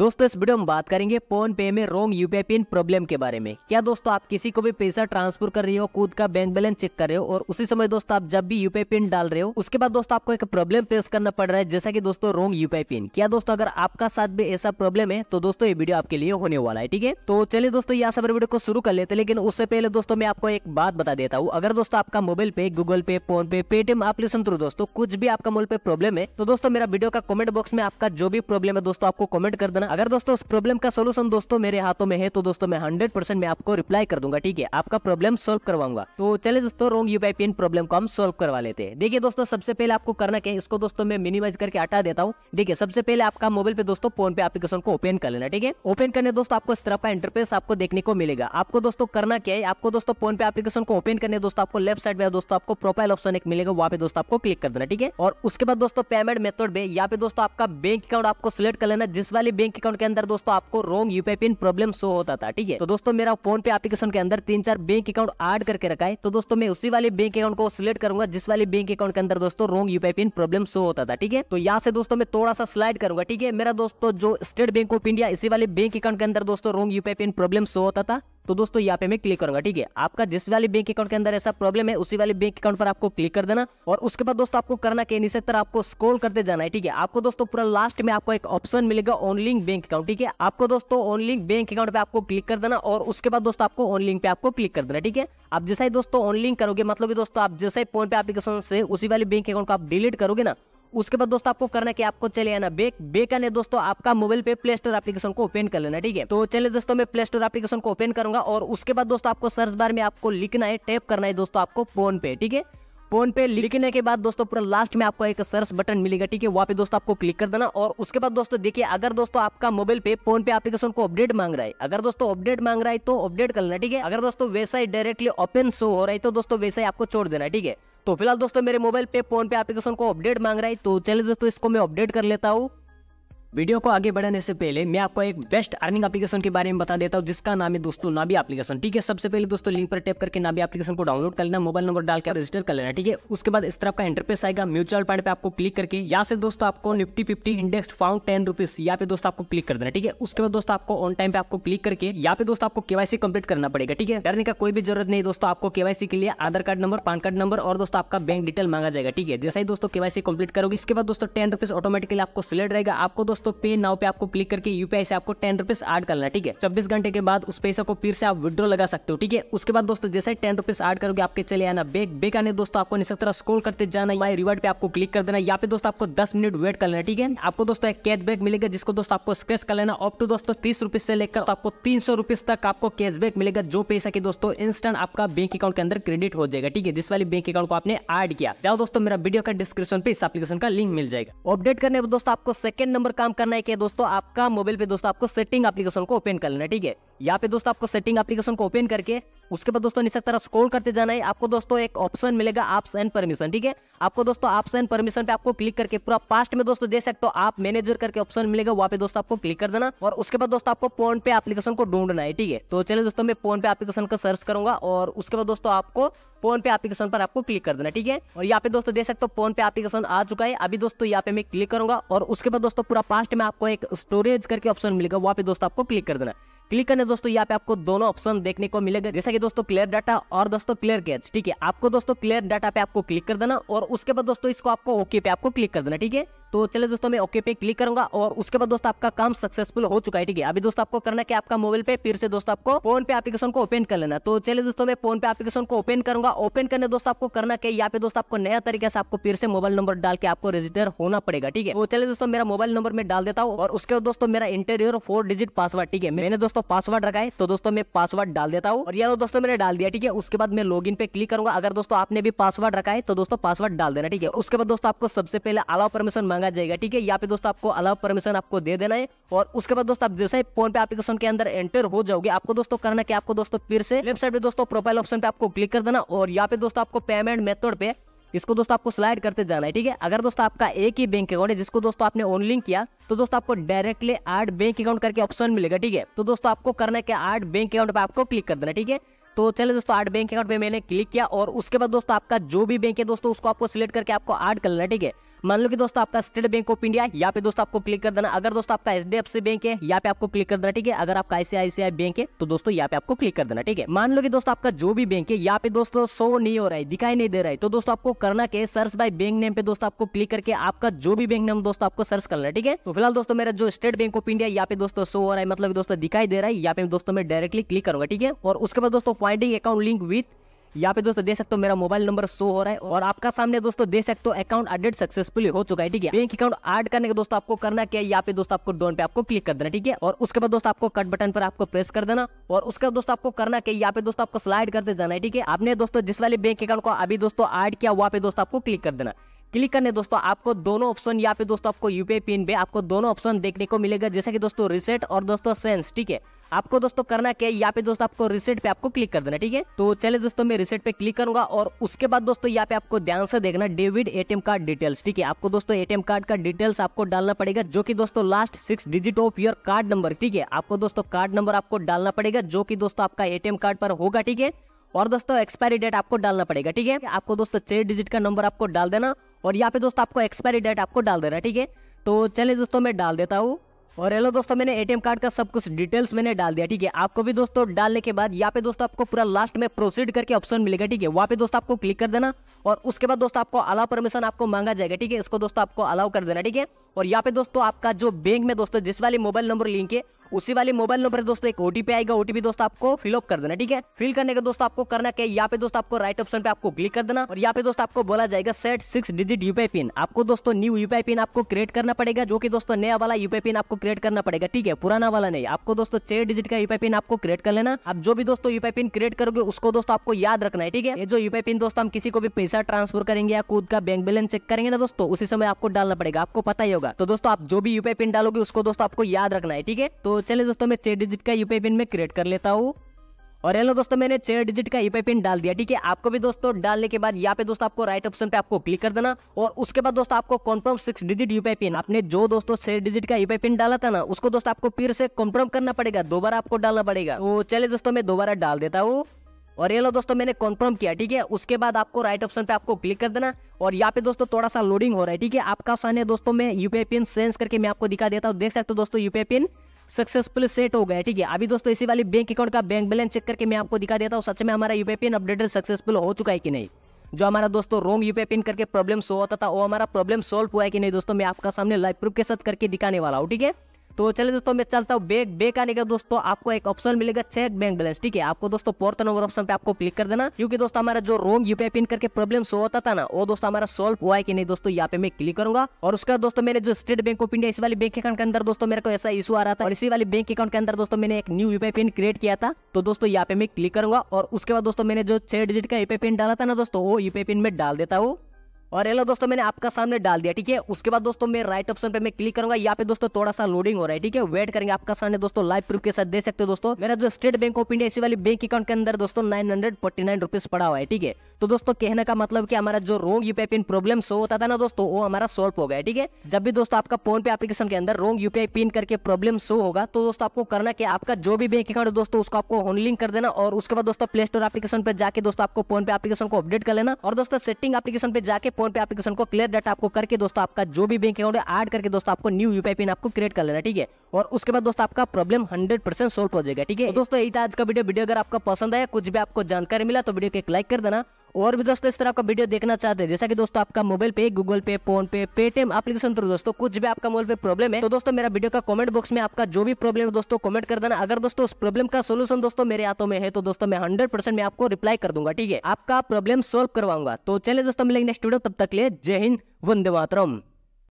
दोस्तों इस वीडियो में बात करेंगे फोन पे में रॉन्ग यूपीआई पिन प्रॉब्लम के बारे में क्या दोस्तों आप किसी को भी पैसा ट्रांसफर कर रहे हो खुद का बैंक बैलेंस चेक कर रहे हो और उसी समय दोस्तों आप जब भी यूपीआई पिन डाल रहे हो उसके बाद दोस्तों आपको एक प्रॉब्लम फेस करना पड़ रहा है जैसा की दोस्तों रॉन्ग यूपीआई पिन क्या दोस्तों अगर आपका साथ भी ऐसा प्रॉब्लम है तो दोस्तों ये वीडियो आपके लिए होने वाला है ठीक है तो चलिए दोस्तों यहाँ सब वीडियो को शुरू कर लेते लेकिन उससे पहले दोस्तों मैं आपको एक बात बता देता हूँ अगर दोस्तों आपका मोबाइल पे गूगल पे फोन पे पेटीएम एप्लीकेशन थ्रू दोस्तों कुछ भी आपका मोबाइल पे प्रॉब्लम है तो दोस्तों मेरा वीडियो का कॉमेंट बॉक्स में आपका जो भी प्रॉब्लम है दोस्तों आपको कॉमेंट कर देना करना अगर दोस्तों उस प्रॉब्लम का सोल्यूशन दोस्तों मेरे हाथों में है तो दोस्तों मैं हंड्रेड परसेंट मैं आपको रिप्लाई कर दूंगा ठीक है आपका प्रॉब्लम सोल्व करवाऊंगा तो चले दोस्तों रोंग यूपीआई पिन प्रॉब्लम को हम सोल्व करवा लेते हैं देखिए दोस्तों सबसे पहले आपको करना क्या है इसको दोस्तों मैं मिनिमाइज करके हटा देता हूँ देखिए सबसे पहले आपका मोबाइल पे दोस्तों फोन पे एप्लीकेशन को ओपन कर लेना ठीक है ओपन करने दोस्तों आपको इस तरफ का इंटरफेस आपको देखने को मिलेगा आपको दोस्तों करना क्या है आपको दोस्तों फोन पे एप्लीकेशन को ओपन करने दोस्तों आपको लेफ्ट साइड में दोस्तों आपको प्रोफाइल ऑप्शन एक मिलेगा वहाँ पे दोस्तों आपको क्लिक कर देना ठीक है और उसके बाद दोस्तों पेमेंट मेथड में यहाँ पे दोस्तों आपका बैंक अकाउंट आपको सिलेक्ट कर लेना जिस वाले बैंक बैंक अकाउंट के अंदर दोस्तों आपको wrong UPI pin problem show होता था ठीक है तो दोस्तों मेरा फोन पे एप्लीकेशन के अंदर तीन चार बैंक अकाउंट ऐड करके रखा है तो दोस्तों मैं उसी वाले बैंक अकाउंट को सिलेक्ट करूंगा जिस वाले बैंक अकाउंट के अंदर दोस्तों wrong UPI pin problem show होता था ठीक है तो यहाँ से दोस्तों मैं थोड़ा सा स्लाइड करूंगा ठीक है मेरा दोस्तों जो स्टेट बैंक ऑफ इंडिया इसी वाले बैंक अकाउंट के अंदर दोस्तों wrong UPI pin problem show होता था तो दोस्तों यहाँ पे मैं क्लिक करूंगा ठीक है आपका जिस वाले बैंक अकाउंट के अंदर ऐसा प्रॉब्लम है उसी वाले बैंक अकाउंट पर आपको क्लिक कर देना और उसके बाद दोस्तों आपको करना के नीचे तरह आपको स्क्रॉल करते जाना है ठीक है आपको दोस्तों पूरा लास्ट में आपको एक ऑप्शन मिलेगा ऑनलिंग बैंक अकाउंट ठीक है आपको दोस्तों ऑनलिंग बैंक अकाउंट पे आपको क्लिक कर देना और उसके बाद दोस्तों आपको ऑनलिंग पे आपको क्लिक कर देना ठीक है आप जैसा ही दोस्तों ऑनलिंग करोगे मतलब दोस्तों आप जैसे फोन पे एप्लीकेशन से उसी वाले बैंक अकाउंट को आप डिलीट करोगे ना उसके बाद दोस्तों आपको करना कि आपको चले आना बेक बेक आने दोस्तों आपका मोबाइल पे प्ले स्टोर एप्लीकेशन को ओपन कर लेना ठीक है तो चले दोस्तों मैं प्ले स्टोर एप्लीकेशन को ओपन करूंगा और उसके बाद दोस्तों आपको सर्च बार में आपको लिखना है टैप करना है दोस्तों आपको फोन पे ठीक है फोन पे लिखने के बाद दोस्तों पूरा लास्ट में आपको एक सर्च बटन मिलेगा ठीक है वहाँ पे दोस्तों आपको क्लिक कर देना और उसके बाद दोस्तों देखिए अगर दोस्तों आपका मोबाइल पे फोन पे एप्लीकेशन को अपडेट मांग रहा है अगर दोस्तों अपडेट मांग रहा है तो अपडेट कर लेना ठीक है अगर दोस्तों वैसा ही डायरेक्टली ओपन शो हो रहा है तो दोस्तों वैसा ही आपको छोड़ देना ठीक है तो फिलहाल दोस्तों मेरे मोबाइल पे फोन पे एप्लीकेशन को अपडेट मांग रहा है तो चलिए दोस्तों इसको मैं अपडेट कर लेता हूँ वीडियो को आगे बढ़ाने से पहले मैं आपको एक बेस्ट अर्निंग एप्लीकेशन के बारे में बता देता हूँ जिसका नाम है दोस्तों नाबी एप्लीकेशन ठीक है सबसे पहले दोस्तों लिंक पर टैप करके नाबी एप्लीकेशन को डाउनलोड कर लेना मोबाइल नंबर डाल के रजिस्टर कर लेना ठीक है उसके बाद इस तरफ का इंटरपेस आएगा म्यूचुअल फंड पे आपको क्लिक करके यहाँ से दोस्तों आपको Nifty fifty index found ten rupees यहाँ पे दोस्तों आपको क्लिक कर देना ठीक है उसके बाद दोस्तों आपको ऑन टाइम पे आपको क्लिक करके यहाँ पे दोस्तों आपको केवासी कंप्लीट करना पड़ेगा ठीक है करने का कोई भी जरूरत नहीं दोस्तों आपको केवासी के लिए Aadhaar card number PAN card number और दोस्तों आपका बैंक डिटेल मांगा जाएगा ठीक है जैसे ही दोस्तों केवासी कंप्लीट करोगे इसके बाद दोस्तों टेन रुपीज ऑटोमेटिकली आपको सिलेक्ट रहेगा आपको दोस्तों दोस्तों पे नाउ पे आपको क्लिक करके यूपीआई से आपको टेन रुपीज एड करना ठीक है चौबीस घंटे के बाद उस पैसा को फिर से आप विद्रो लगा सकते हो ठीक है उसके बाद दोस्तों जैसे टेन रुपीज एड करोगे आपके चले आना बेक बेक आने दोस्तों आपको इसी तरह स्क्रोल करते जाना माई रिवार्ड पे आपको क्लिक कर देना यहाँ पे दोस्तों आपको दस मिनट वेट कर लेना ठीक है आपको दोस्तों एक कैशबैक मिलेगा जिसको दोस्तों आपको स्क्रेच कर लेना अप टू दोस्तों तीस रुपीज से लेकर आपको तीन सौ रुपीज तक आपको कैशबैक मिलेगा जो पैसा की दोस्तों इंस्टेंट आपका बैंक अकाउंट के अंदर क्रेडिट हो जाएगा ठीक है जिस वाली बैंक अकाउंट को आपने एड किया जाओ दोस्तों मेरा वीडियो का डिस्क्रिप्शन पे इस एप्लीकेशन का लिंक मिल जाएगा अपडेट करने पर दोस्तों आपको सेकंड नंबर काम काम करना है कि दोस्तों आपका मोबाइल पे दोस्तों आपको सेटिंग एप्लीकेशन को ओपन कर लेना ठीक है यहाँ पे दोस्तों आपको सेटिंग एप्लीकेशन को ओपन करके उसके बाद दोस्तों नीचे तरह स्क्रॉल करते जाना है आपको दोस्तों एक ऑप्शन मिलेगा एप्स एंड परमिशन ठीक है आपको दोस्तों एप्स एंड परमिशन पे आपको क्लिक करके पूरा पास्ट में दोस्तों दे सकते हो आप मैनेजर करके ऑप्शन मिलेगा वहाँ पे दोस्तों आपको क्लिक कर देना और उसके बाद दोस्तों आपको फोन पे एप्लीकेशन को ढूंढना है ठीक है तो चलिए दोस्तों मैं फोन पे एप्लीकेशन को सर्च करूंगा और उसके बाद दोस्तों आपको फोन पे एप्लीकेशन पर आपको क्लिक कर देना ठीक है और यहाँ पे दोस्तों देख सकते हो फोन पे एप्लीकेशन आ चुका है अभी दोस्तों यहाँ पे मैं क्लिक करूंगा और उसके बाद दोस्तों पूरा पास्ट में आपको एक स्टोरेज करके ऑप्शन मिलेगा वहाँ पे दोस्तों आपको क्लिक कर देना क्लिक करने दोस्तों यहाँ पे आपको दोनों ऑप्शन देखने को मिलेगा जैसे कि दोस्तों क्लियर डाटा और दोस्तों क्लियर कैच ठीक है आपको दोस्तों क्लियर डाटा पे आपको क्लिक कर देना और उसके बाद दोस्तों इसको आपको ओके पे आपको क्लिक कर देना ठीक है तो चले दोस्तों मैं ओके पे क्लिक करूंगा और उसके बाद दोस्तों आपका काम सक्सेसफुल हो चुका है ठीक है अभी दोस्तों आपको करना क्या आपका मोबाइल पे फिर से दोस्तों आपको फोन पे एप्लीकेशन को ओपन कर लेना तो चले दोस्तों मैं फोन पे एप्लीकेशन को ओपन करूंगा ओपन करने दोस्तों आपको करना क्या यहाँ पे दोस्तों आपको नया तरीके से आपको फिर से मोबाइल नंबर डाल के आपको रजिस्टर होना पड़ेगा ठीक है वो तो चले दोस्तों मेरा मोबाइल नंबर मैं डाल देता हूँ और उसके बाद दोस्तों मेरा इंटरव्यू फोर डिजिट पासवर्ड ठीक है मैंने दोस्तों पासवर्ड रखा है तो दोस्तों मैं पासवर्ड डाल देता हूँ और यार दोस्तों मैंने डाल दिया ठीक है उसके बाद मैं लॉग पे क्लिक करूंगा अगर दोस्तों आपने भी पासवर्ड रखा है तो दोस्तों पासवर्ड डाल देना ठीक है उसके बाद दोस्तों आपको सबसे पहले अलाव परमिशन मांगा जाएगा ठीक है यहाँ पे दोस्तों आपको अलाव परमिशन आपको दे देना है और उसके बाद दोस्तों आप जैसे ही फोन पे एप्लीकेशन के अंदर एंटर हो जाओगे आपको दोस्तों करना कि आपको दोस्तों फिर से लेफ्ट साइड पे दोस्तों प्रोफाइल ऑप्शन पे आपको क्लिक कर देना और यहाँ पे दोस्तों आपको पेमेंट मेथड पे इसको दोस्तों आपको स्लाइड करते जाना है ठीक है अगर दोस्तों आपका एक ही बैंक अकाउंट है जिसको दोस्तों आपने ऑन लिंक किया तो दोस्तों आपको डायरेक्टली आर्ट बैंक अकाउंट करके ऑप्शन मिलेगा ठीक है तो दोस्तों आपको करना है क्या आर्ट बैंक अकाउंट पे आपको क्लिक कर देना ठीक है तो चले दोस्तों आर्ट बैंक अकाउंट पे मैंने क्लिक किया और उसके बाद दोस्तों आपका जो भी बैंक है दोस्तों उसको आपको सिलेक्ट करके आपको ऐड कर लेना ठीक है मान लो कि दोस्तों आपका स्टेट बैंक ऑफ इंडिया यहाँ पे दोस्तों आपको क्लिक कर देना अगर दोस्तों आपका एच बैंक है यहाँ पे आपको क्लिक कर देना ठीक है अगर आपका आईसीआईसीआई बैंक है तो दोस्तों यहाँ पे आपको क्लिक कर देना ठीक है मान लो कि दोस्तों आपका जो भी बैंक है यहाँ पे दोस्तों शो नहीं हो रहा है दिखाई नहीं दे रहा है तो दोस्तों आपको करना के सर्च बाय बैंक नेम पे दोस्तों आपको क्लिक करके आपका जो भी बैंक नेम दोस्तों आपको सर्च करना ठीक है तो फिलहाल दोस्तों मेरा जो स्टेट बैंक ऑफ इंडिया यहाँ पे दोस्तों शो हो रहा है मतलब दोस्तों दिखाई दे रहा है यहाँ पे दोस्तों मैं डायरेक्टली क्लिक करूंगा ठीक है और उसके बाद दोस्तों फाइंडिंग अकाउंट लिंक विथ यहाँ पे दोस्तों देख सकते हो मेरा मोबाइल नंबर शो हो रहा है और आपका सामने दोस्तों देख सकते हो अकाउंट अपडेट सक्सेसफुली हो चुका है ठीक है बैंक अकाउंट ऐड करने के दोस्तों आपको करना क्या है यहाँ पे दोस्तों आपको डोन पे आपको क्लिक कर देना ठीक है और उसके बाद दोस्तों आपको कट बटन पर आपको प्रेस कर देना और उसके बाद दोस्तों आपको करना क्या यहाँ पे दोस्तों आपको स्लाइड करते जाना है ठीक है आपने दोस्तों जिस वाले बैंक अकाउंट को अभी दोस्तों एड किया वहाँ पे दोस्तों आपको क्लिक कर देना क्लिक करने दोस्तों आपको दोनों ऑप्शन यहाँ पे दोस्तों आपको यूपीआई पिन पे आपको दोनों ऑप्शन देखने को मिलेगा जैसे कि दोस्तों रिसेट और दोस्तों सेंस ठीक है आपको दोस्तों करना क्या है यहाँ पे दोस्तों आपको रिसेट पे आपको क्लिक कर देना ठीक है तो चले दोस्तों मैं रिसेट पे क्लिक करूंगा और उसके बाद दोस्तों यहाँ पे आपको ध्यान से देखना डेविड एटीएम कार्ड डिटेल्स ठीक है आपको दोस्तों एटीएम कार्ड का डिटेल्स आपको डालना पड़ेगा जो कि दोस्तों last six digit of your card number ठीक है आपको दोस्तों कार्ड नंबर आपको डालना पड़ेगा जो की दोस्तों आपका एटीएम कार्ड पर होगा ठीक है और दोस्तों एक्सपायरी डेट आपको डालना पड़ेगा ठीक है आपको दोस्तों छह डिजिट का नंबर आपको डाल देना और यहाँ पे दोस्तों आपको एक्सपायरी डेट आपको डाल देना ठीक है तो चले दोस्तों मैं डाल देता हूँ और हेलो दोस्तों मैंने एटीएम कार्ड का सब कुछ डिटेल्स मैंने डाल दिया ठीक है आपको भी दोस्तों डालने के बाद यहाँ पे दोस्तों आपको पूरा लास्ट में प्रोसीड करके ऑप्शन मिलेगा ठीक है वहाँ पे दोस्तों आपको क्लिक कर देना और उसके बाद दोस्तों आपको अलाउ परमिशन आपको मांगा जाएगा ठीक है इसको दोस्तों आपको अलाउ कर देना ठीक है और यहाँ पे दोस्तों आपका जो बैंक में दोस्तों जिस वाले मोबाइल नंबर लिंक है उसी वाले मोबाइल नंबर दोस्तों एक ओटीपी आएगा ओटीपी दोस्तों आपको फिलअप कर देना ठीक है फिल करने का दोस्तों आपको करना क्या यहाँ पे दोस्तों आपको राइट ऑप्शन पे आपको क्लिक कर देना और यहाँ पे दोस्तों आपको बोला जाएगा set six digit UPI pin आपको दोस्तों न्यू यूपीआई पिन आपको क्रिएट करना पड़ेगा जो कि दोस्तों नया वाला यूपीआई पिन आपको क्रिएट करना पड़ेगा ठीक है पुराना वाला नहीं आपको दोस्तों छह डिजिट का यूपीआई पिन आपको क्रिएट कर लेना आप जो भी दोस्तों यूपीआई पिन क्रिएट करोगे उसको दोस्तों आपको याद रखना है ठीक है ये जो यूपीआई पिन दोस्तों हम किसी को भी पैसा ट्रांसफर करेंगे या खुद का बैंक बैलेंस चेक करेंगे ना दोस्तों उसी समय आपको डालना पड़ेगा आपको पता ही होगा तो दोस्तों आप जो भी यूपीआई पिन डालोगे उसको दोस्तों आपको याद रखना है ठीक है तो चले दोस्तों मैं छह डिजिट का यूपीआई पिन में क्रिएट कर लेता हूँ और हेलो दोस्तों मैंने छह डिजिट का यूपीआई पिन डाल दिया ठीक है आपको भी दोस्तों डालने के बाद यहाँ पे दोस्तों आपको राइट ऑप्शन पे आपको क्लिक कर देना और उसके बाद दोस्तों आपको confirm six digit UPI pin आपने जो दोस्तों छह डिजिट का यूपीआई पिन डाला था ना उसको दोस्तों आपको फिर से कॉन्फर्म करना पड़ेगा दोबारा आपको डालना पड़ेगा तो चले दोस्तों मैं दोबारा डाल देता हूँ और ये लो दोस्तों मैंने कॉन्फर्म किया ठीक है उसके बाद आपको राइट ऑप्शन पे आपको क्लिक कर देना और यहाँ पे दोस्तों थोड़ा सा लोडिंग हो रहा है ठीक है आपका सामने दोस्तों मैं यूपीआई पिन सेंस करके मैं आपको दिखा देता हूँ देख सकते हो दोस्तों यूपीआई पिन सक्सेसफुल सेट हो गया ठीक है अभी दोस्तों इसी वाली बैंक अकाउंट का बैंक बैलेंस चेक करके मैं आपको दिखा देता हूँ सच में हमारा यूपीपीएन अपडेटेड सक्सेसफुल हो चुका है कि नहीं जो हमारा दोस्तों रोंग यूपीआई पिन करके प्रॉब्लम सो होता था वो हमारा प्रॉब्लम सोल्व हुआ है कि नहीं दोस्तों मैं आपका सामने लाइव प्रूफ के साथ करके दिखाने वाला हूँ ठीक है तो चले दोस्तों मैं चलता हूँ बैक बैक आने का दोस्तों आपको एक ऑप्शन मिलेगा चेक बैंक बैलेंस ठीक है आपको दोस्तों फोर्थ नंबर ऑप्शन पे आपको क्लिक कर देना क्योंकि दोस्तों हमारा जो रोम यूपीआई पिन करके प्रॉब्लम सो होता था ना वो दोस्तों हमारा सोल्व हुआ है कि नहीं दोस्तों यहाँ पे मैं क्लिक करूंगा और उसका दोस्तों मैंने जो स्टेट बैंक ऑफ इंडिया इस वाली बैंक अकाउंट के अंदर दोस्तों मेरे को ऐसा इशू आ रहा था और इसी वाली बैंक अकाउंट के अंदर दोस्तों मैंने एक न्यू यूपीआई पिन क्रिएट किया था तो दोस्तों यहाँ पे मैं क्लिक करूंगा और उसके बाद दोस्तों मैंने जो छह डिजिट का यूपीआई पिन डाला था ना दोस्तों वो यूपीआई पिन में डाल देता हूँ और ये लो दोस्तों मैंने आपका सामने डाल दिया ठीक है उसके बाद दोस्तों मैं राइट ऑप्शन पे मैं क्लिक करूंगा यहाँ पे दोस्तों थोड़ा सा लोडिंग हो रहा है ठीक है वेट करेंगे आपका सामने दोस्तों लाइव प्रूफ के साथ दे सकते हो दोस्तों मेरा जो स्टेट बैंक ऑफ इंडिया इसी वाली बैंक अकाउंट के अंदर दोस्तों nine hundred forty nine rupees पड़ा हुआ है ठीक है तो दोस्तों कहने का मतलब कि हमारा जो wrong UPI pin problem show होता था ना दोस्तों वो हमारा सॉल्व हो गया ठीक है जब भी दोस्तों आपका फोन पे एप्लीकेशन के अंदर रोंग यूपीआई पिन करके प्रॉब्लम शो होगा तो दोस्तों आपको करना कि आपका जो भी बैंक अकाउंट दोस्तों उसको आपको लिंक कर देना और उसके बाद दोस्तों प्ले स्टोर एप्लीकेशन पर जाके दोस्तों आपको फोन पे एप्लीकेशन को अपडेट कर लेना और दोस्तों सेटिंग एप्लीकेशन पे जाके फोन पे एप्लीकेशन को क्लियर डाटा आपको करके दोस्तों आपका जो भी बैंक अकाउंट है ऐड करके दोस्तों आपको न्यू यूपीआई पिन आपको क्रिएट कर लेना ठीक है और उसके बाद दोस्तों आपका प्रॉब्लम हंड्रेड परसेंट सोल्व हो जाएगा ठीक है तो दोस्तों यही था आज का वीडियो वीडियो अगर आपका पसंद आया कुछ भी आपको जानकारी मिला तो वीडियो को एक लाइक कर देना और भी दोस्तों इस तरह का वीडियो देखना चाहते हैं जैसा कि दोस्तों आपका मोबाइल पे गूगल पे फोन पे पेटीएम एप्लीकेशन थ्रू दोस्तों कुछ भी आपका मोबाइल पे प्रॉब्लम है तो दोस्तों मेरा वीडियो का कमेंट बॉक्स में आपका जो भी प्रॉब्लम है दोस्तों कमेंट कर देना अगर दोस्तों उस प्रॉब्लम का सोल्यूशन दोस्तों मेरे हाथों में है तो दोस्तों मैं हंड्रेड में आपको रिप्लाई कर दूंगा ठीक है आपका प्रॉब्लम सोल्व करवाऊंगा तो चले दोस्तों मिलेंगे नेक्स्ट वीडियो तब तक ले जय हिंद वंदे मातरम